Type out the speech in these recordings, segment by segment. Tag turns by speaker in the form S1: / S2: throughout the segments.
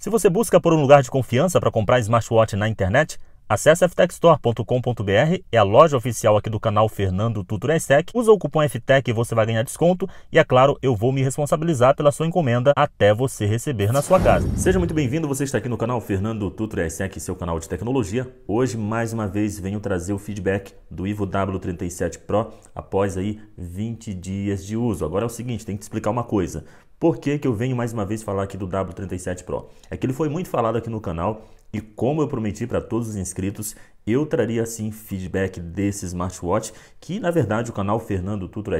S1: Se você busca por um lugar de confiança para comprar smartwatch na internet, acesse ftechstore.com.br, é a loja oficial aqui do canal Fernando Tutor Tech. Usa o cupom FTEC e você vai ganhar desconto. E é claro, eu vou me responsabilizar pela sua encomenda até você receber na sua casa. Seja muito bem-vindo, você está aqui no canal Fernando Tutor Tech, seu canal de tecnologia. Hoje, mais uma vez, venho trazer o feedback do Ivo W37 Pro após aí 20 dias de uso. Agora é o seguinte, tem que te explicar uma coisa. Por que, que eu venho mais uma vez falar aqui do W37 Pro? É que ele foi muito falado aqui no canal e como eu prometi para todos os inscritos, eu traria assim feedback desse smartwatch, que na verdade o canal Fernando Tutor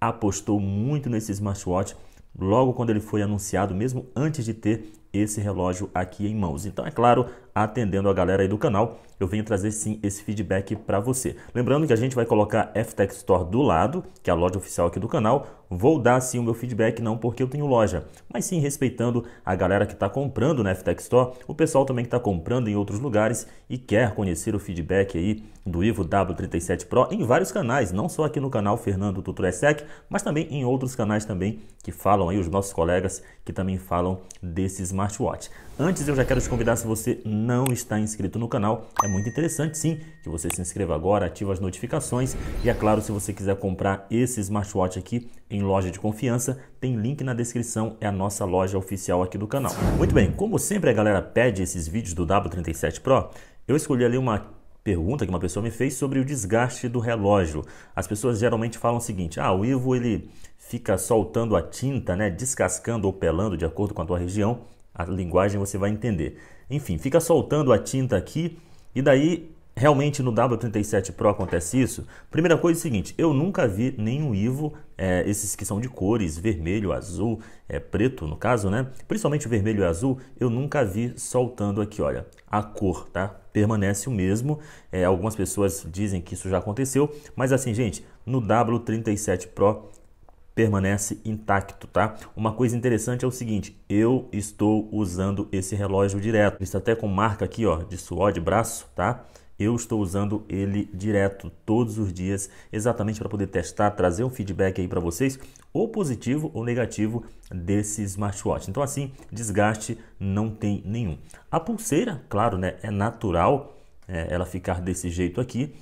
S1: apostou muito nesse smartwatch logo quando ele foi anunciado, mesmo antes de ter esse relógio aqui em mãos. Então, é claro, atendendo a galera aí do canal, eu venho trazer sim esse feedback para você. Lembrando que a gente vai colocar a Store do lado, que é a loja oficial aqui do canal, Vou dar sim o meu feedback, não porque eu tenho loja, mas sim respeitando a galera que está comprando na FTX Store, o pessoal também que está comprando em outros lugares e quer conhecer o feedback aí do Ivo W37 Pro em vários canais, não só aqui no canal Fernando Tuturesec, é mas também em outros canais também que falam aí, os nossos colegas que também falam desse smartwatch. Antes eu já quero te convidar se você não está inscrito no canal, é muito interessante sim que você se inscreva agora, ative as notificações e é claro, se você quiser comprar esse smartwatch aqui em em loja de confiança, tem link na descrição, é a nossa loja oficial aqui do canal. Muito bem, como sempre a galera pede esses vídeos do W37 Pro, eu escolhi ali uma pergunta que uma pessoa me fez sobre o desgaste do relógio. As pessoas geralmente falam o seguinte: "Ah, o Ivo ele fica soltando a tinta, né, descascando ou pelando de acordo com a tua região". A linguagem você vai entender. Enfim, fica soltando a tinta aqui e daí Realmente no W37 Pro acontece isso? Primeira coisa é o seguinte, eu nunca vi nenhum Ivo, é, esses que são de cores, vermelho, azul, é, preto no caso, né? Principalmente o vermelho e azul, eu nunca vi soltando aqui, olha, a cor, tá? Permanece o mesmo, é, algumas pessoas dizem que isso já aconteceu, mas assim, gente, no W37 Pro permanece intacto, tá? Uma coisa interessante é o seguinte, eu estou usando esse relógio direto, está até com marca aqui, ó, de suor de braço, tá? Eu estou usando ele direto todos os dias, exatamente para poder testar, trazer um feedback aí para vocês, ou positivo ou negativo desse smartwatch. Então assim, desgaste não tem nenhum. A pulseira, claro, né, é natural é, ela ficar desse jeito aqui,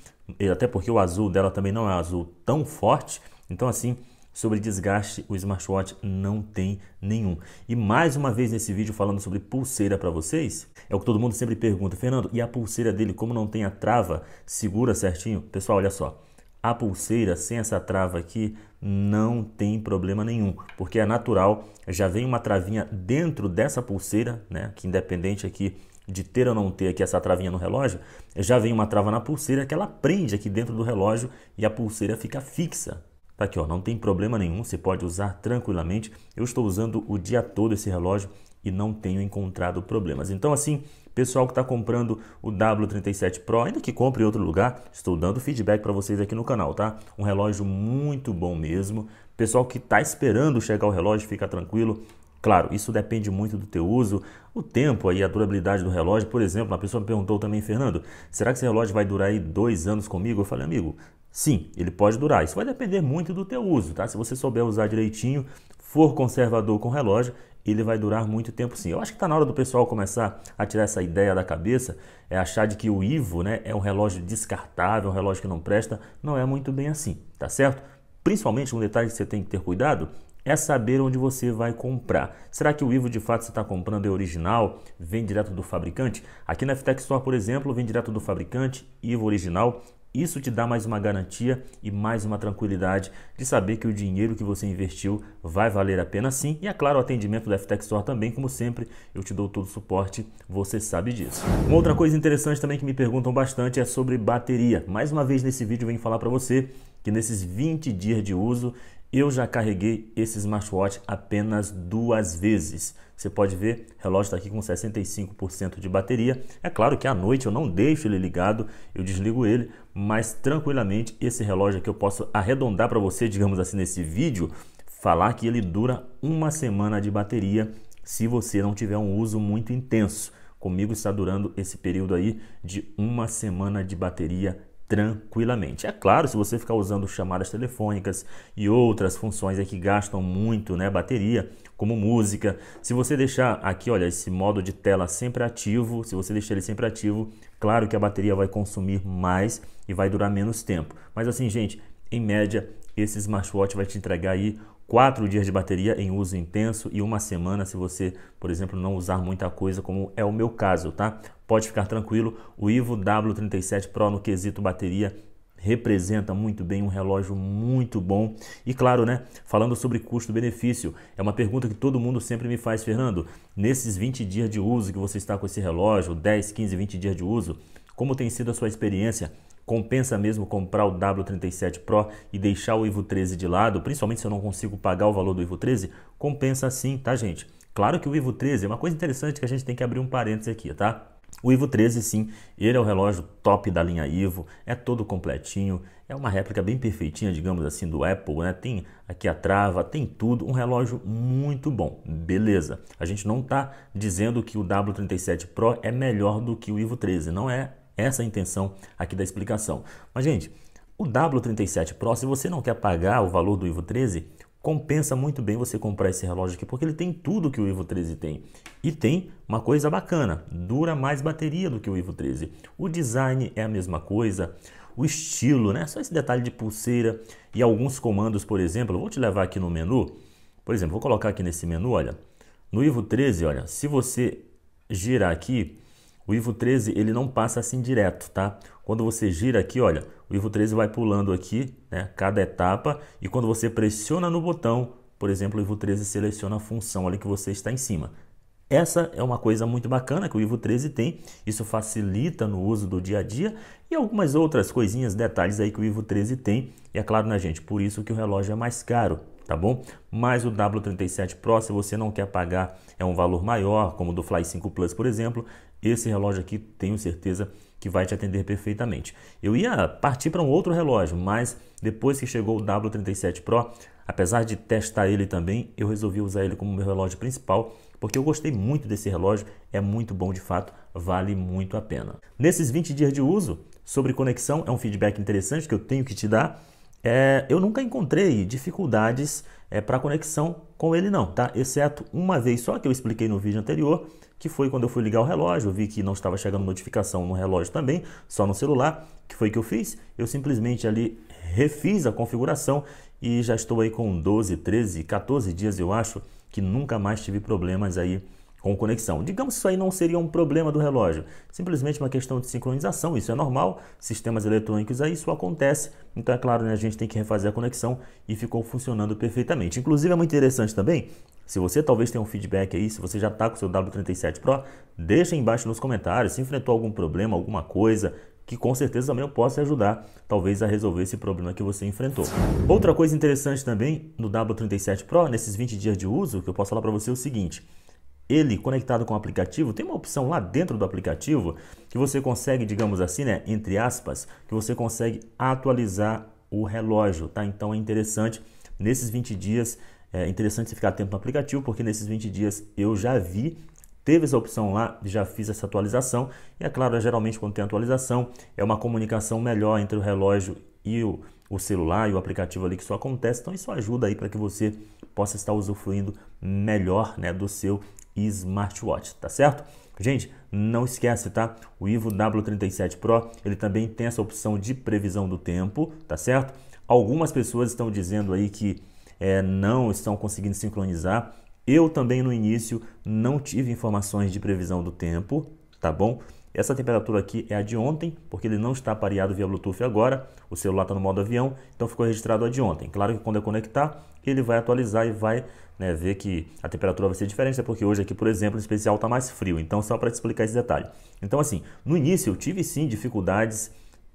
S1: até porque o azul dela também não é azul tão forte. Então assim, Sobre desgaste, o smartwatch não tem nenhum. E mais uma vez nesse vídeo falando sobre pulseira para vocês, é o que todo mundo sempre pergunta, Fernando, e a pulseira dele, como não tem a trava, segura certinho? Pessoal, olha só. A pulseira sem essa trava aqui não tem problema nenhum, porque é natural, já vem uma travinha dentro dessa pulseira, né, que independente aqui de ter ou não ter aqui essa travinha no relógio, já vem uma trava na pulseira que ela prende aqui dentro do relógio e a pulseira fica fixa, Tá aqui, ó, não tem problema nenhum, você pode usar tranquilamente. Eu estou usando o dia todo esse relógio e não tenho encontrado problemas. Então, assim, pessoal que está comprando o W37 Pro, ainda que compre em outro lugar, estou dando feedback para vocês aqui no canal, tá? Um relógio muito bom mesmo. Pessoal que está esperando chegar o relógio, fica tranquilo, Claro, isso depende muito do teu uso, o tempo aí, a durabilidade do relógio. Por exemplo, uma pessoa me perguntou também, Fernando, será que esse relógio vai durar aí dois anos comigo? Eu falei, amigo, sim, ele pode durar. Isso vai depender muito do teu uso, tá? Se você souber usar direitinho, for conservador com o relógio, ele vai durar muito tempo sim. Eu acho que está na hora do pessoal começar a tirar essa ideia da cabeça, é achar de que o Ivo né, é um relógio descartável, um relógio que não presta. Não é muito bem assim, tá certo? Principalmente um detalhe que você tem que ter cuidado é saber onde você vai comprar. Será que o Ivo de fato você está comprando é original? Vem direto do fabricante? Aqui na Ftech Store, por exemplo, vem direto do fabricante, Ivo original, isso te dá mais uma garantia e mais uma tranquilidade de saber que o dinheiro que você investiu vai valer a pena sim. E é claro, o atendimento da FTEC Store também, como sempre, eu te dou todo o suporte, você sabe disso. Uma outra coisa interessante também que me perguntam bastante é sobre bateria. Mais uma vez nesse vídeo eu venho falar para você que nesses 20 dias de uso eu já carreguei esse smartwatch apenas duas vezes. Você pode ver, o relógio está aqui com 65% de bateria. É claro que à noite eu não deixo ele ligado, eu desligo ele, mas tranquilamente esse relógio aqui eu posso arredondar para você, digamos assim, nesse vídeo, falar que ele dura uma semana de bateria se você não tiver um uso muito intenso. Comigo está durando esse período aí de uma semana de bateria tranquilamente. É claro, se você ficar usando chamadas telefônicas e outras funções que gastam muito né, bateria, como música, se você deixar aqui, olha, esse modo de tela sempre ativo, se você deixar ele sempre ativo, claro que a bateria vai consumir mais e vai durar menos tempo. Mas assim, gente, em média, esse smartwatch vai te entregar aí quatro dias de bateria em uso intenso e uma semana se você, por exemplo, não usar muita coisa, como é o meu caso, tá? Pode ficar tranquilo, o Ivo W37 Pro no quesito bateria representa muito bem um relógio muito bom. E claro, né, falando sobre custo-benefício, é uma pergunta que todo mundo sempre me faz, Fernando. Nesses 20 dias de uso que você está com esse relógio, 10, 15, 20 dias de uso, como tem sido a sua experiência? Compensa mesmo comprar o W37 Pro e deixar o Ivo 13 de lado, principalmente se eu não consigo pagar o valor do Ivo 13? Compensa sim, tá, gente? Claro que o Ivo 13 é uma coisa interessante que a gente tem que abrir um parênteses aqui, tá? O Ivo 13, sim, ele é o relógio top da linha Ivo, é todo completinho, é uma réplica bem perfeitinha, digamos assim, do Apple, né? Tem aqui a trava, tem tudo, um relógio muito bom, beleza. A gente não está dizendo que o W37 Pro é melhor do que o Ivo 13, não é essa é a intenção aqui da explicação. Mas, gente, o W37 Pro, se você não quer pagar o valor do Ivo 13, compensa muito bem você comprar esse relógio aqui, porque ele tem tudo que o Ivo 13 tem. E tem uma coisa bacana, dura mais bateria do que o Ivo 13. O design é a mesma coisa, o estilo, né? Só esse detalhe de pulseira e alguns comandos, por exemplo, vou te levar aqui no menu. Por exemplo, vou colocar aqui nesse menu, olha. No Ivo 13, olha, se você girar aqui, o Ivo 13 ele não passa assim direto, tá? Quando você gira aqui, olha, o Ivo 13 vai pulando aqui, né? Cada etapa e quando você pressiona no botão, por exemplo, o Ivo 13 seleciona a função ali que você está em cima. Essa é uma coisa muito bacana que o Ivo 13 tem, isso facilita no uso do dia a dia e algumas outras coisinhas, detalhes aí que o Ivo 13 tem. E é claro, né, gente, por isso que o relógio é mais caro tá bom? Mas o W37 Pro, se você não quer pagar é um valor maior, como o do Fly 5 Plus, por exemplo, esse relógio aqui tenho certeza que vai te atender perfeitamente. Eu ia partir para um outro relógio, mas depois que chegou o W37 Pro, apesar de testar ele também, eu resolvi usar ele como meu relógio principal, porque eu gostei muito desse relógio, é muito bom de fato, vale muito a pena. Nesses 20 dias de uso, sobre conexão, é um feedback interessante que eu tenho que te dar é, eu nunca encontrei dificuldades é, para conexão com ele não, tá? Exceto uma vez só que eu expliquei no vídeo anterior, que foi quando eu fui ligar o relógio, eu vi que não estava chegando notificação no relógio também, só no celular, que foi que eu fiz? Eu simplesmente ali refiz a configuração e já estou aí com 12, 13, 14 dias eu acho, que nunca mais tive problemas aí com conexão. Digamos que isso aí não seria um problema do relógio, simplesmente uma questão de sincronização, isso é normal, sistemas eletrônicos aí isso acontece, então é claro, né, a gente tem que refazer a conexão e ficou funcionando perfeitamente. Inclusive é muito interessante também, se você talvez tenha um feedback aí, se você já está com o seu W37 Pro, deixa aí embaixo nos comentários se enfrentou algum problema, alguma coisa, que com certeza também eu posso ajudar, talvez, a resolver esse problema que você enfrentou. Outra coisa interessante também no W37 Pro, nesses 20 dias de uso, que eu posso falar para você é o seguinte, ele conectado com o aplicativo, tem uma opção lá dentro do aplicativo que você consegue, digamos assim, né, entre aspas, que você consegue atualizar o relógio, tá? Então é interessante nesses 20 dias é interessante você ficar atento no aplicativo, porque nesses 20 dias eu já vi teve essa opção lá, já fiz essa atualização. E é claro, geralmente quando tem atualização, é uma comunicação melhor entre o relógio e o, o celular e o aplicativo ali que isso acontece. Então isso ajuda aí para que você possa estar usufruindo melhor né, do seu smartwatch, tá certo? Gente, não esquece, tá? O Ivo W37 Pro, ele também tem essa opção de previsão do tempo, tá certo? Algumas pessoas estão dizendo aí que é, não estão conseguindo sincronizar eu também no início não tive informações de previsão do tempo, tá bom? Essa temperatura aqui é a de ontem, porque ele não está pareado via Bluetooth agora, o celular está no modo avião, então ficou registrado a de ontem. Claro que quando eu conectar, ele vai atualizar e vai né, ver que a temperatura vai ser diferente, né, porque hoje aqui, por exemplo, o especial está mais frio, então só para te explicar esse detalhe. Então assim, no início eu tive sim dificuldades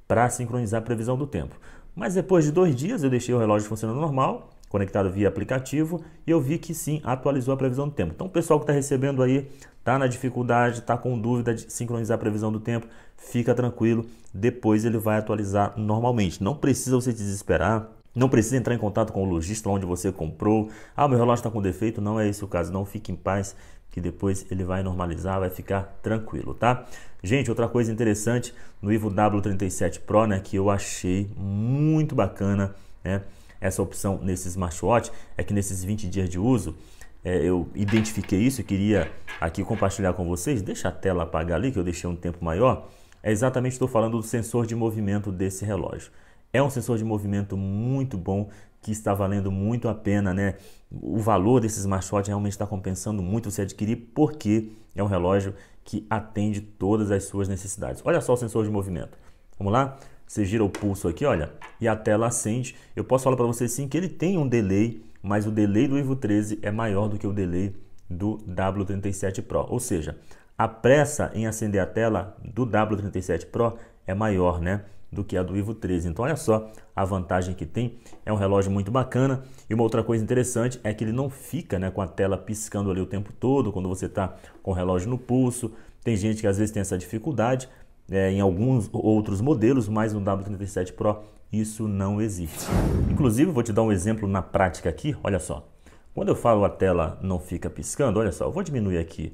S1: para sincronizar a previsão do tempo, mas depois de dois dias eu deixei o relógio funcionando normal, conectado via aplicativo e eu vi que sim, atualizou a previsão do tempo. Então, o pessoal que está recebendo aí, está na dificuldade, está com dúvida de sincronizar a previsão do tempo, fica tranquilo, depois ele vai atualizar normalmente. Não precisa você desesperar, não precisa entrar em contato com o lojista onde você comprou. Ah, meu relógio está com defeito. Não é esse o caso. Não fique em paz, que depois ele vai normalizar, vai ficar tranquilo, tá? Gente, outra coisa interessante no Ivo W37 Pro, né, que eu achei muito bacana, né? essa opção nesse smartwatch é que nesses 20 dias de uso é, eu identifiquei isso e queria aqui compartilhar com vocês. Deixa a tela apagar ali, que eu deixei um tempo maior. É exatamente, estou falando do sensor de movimento desse relógio. É um sensor de movimento muito bom que está valendo muito a pena, né? O valor desse smartwatch realmente está compensando muito você adquirir, porque é um relógio que atende todas as suas necessidades. Olha só o sensor de movimento. Vamos lá? Você gira o pulso aqui, olha, e a tela acende. Eu posso falar para você sim que ele tem um delay, mas o delay do Ivo 13 é maior do que o delay do W37 Pro. Ou seja, a pressa em acender a tela do W37 Pro é maior, né? do que a do Vivo 13. Então olha só a vantagem que tem, é um relógio muito bacana. E uma outra coisa interessante é que ele não fica né, com a tela piscando ali o tempo todo, quando você está com o relógio no pulso. Tem gente que às vezes tem essa dificuldade, é, em alguns outros modelos, mas no W37 Pro isso não existe. Inclusive, vou te dar um exemplo na prática aqui, olha só. Quando eu falo a tela não fica piscando, olha só, eu vou diminuir aqui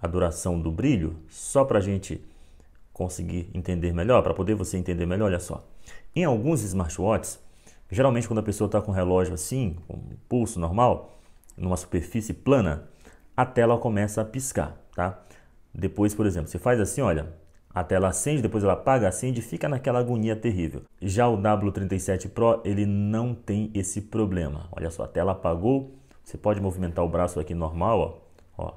S1: a duração do brilho, só para a gente conseguir entender melhor, para poder você entender melhor, olha só. Em alguns smartwatches, geralmente quando a pessoa está com o relógio assim, com um pulso normal, numa superfície plana, a tela começa a piscar, tá? Depois, por exemplo, você faz assim, olha, a tela acende, depois ela apaga, acende e fica naquela agonia terrível. Já o W37 Pro, ele não tem esse problema. Olha só, a tela apagou, você pode movimentar o braço aqui normal, ó. ó.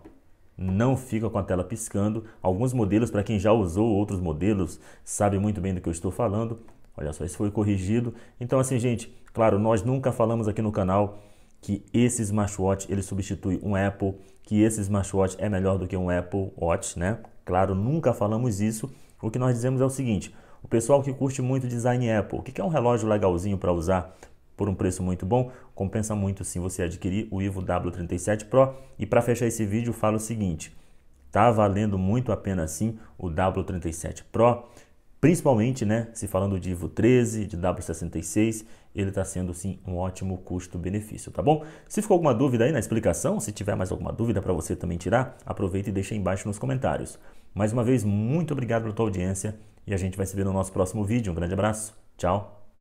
S1: Não fica com a tela piscando. Alguns modelos, para quem já usou outros modelos, sabe muito bem do que eu estou falando. Olha só, isso foi corrigido. Então assim, gente, claro, nós nunca falamos aqui no canal que esse smartwatch ele substitui um Apple, que esse smartwatch é melhor do que um Apple Watch, né? Claro, nunca falamos isso. O que nós dizemos é o seguinte: o pessoal que curte muito design Apple, que quer um relógio legalzinho para usar por um preço muito bom, compensa muito sim você adquirir o Ivo W37 Pro. E para fechar esse vídeo, falo o seguinte: tá valendo muito a pena sim o W37 Pro. Principalmente, né, se falando de Ivo 13, de W66, ele está sendo sim um ótimo custo-benefício, tá bom? Se ficou alguma dúvida aí na explicação, se tiver mais alguma dúvida para você também tirar, aproveita e deixa aí embaixo nos comentários. Mais uma vez, muito obrigado pela tua audiência e a gente vai se ver no nosso próximo vídeo. Um grande abraço, tchau!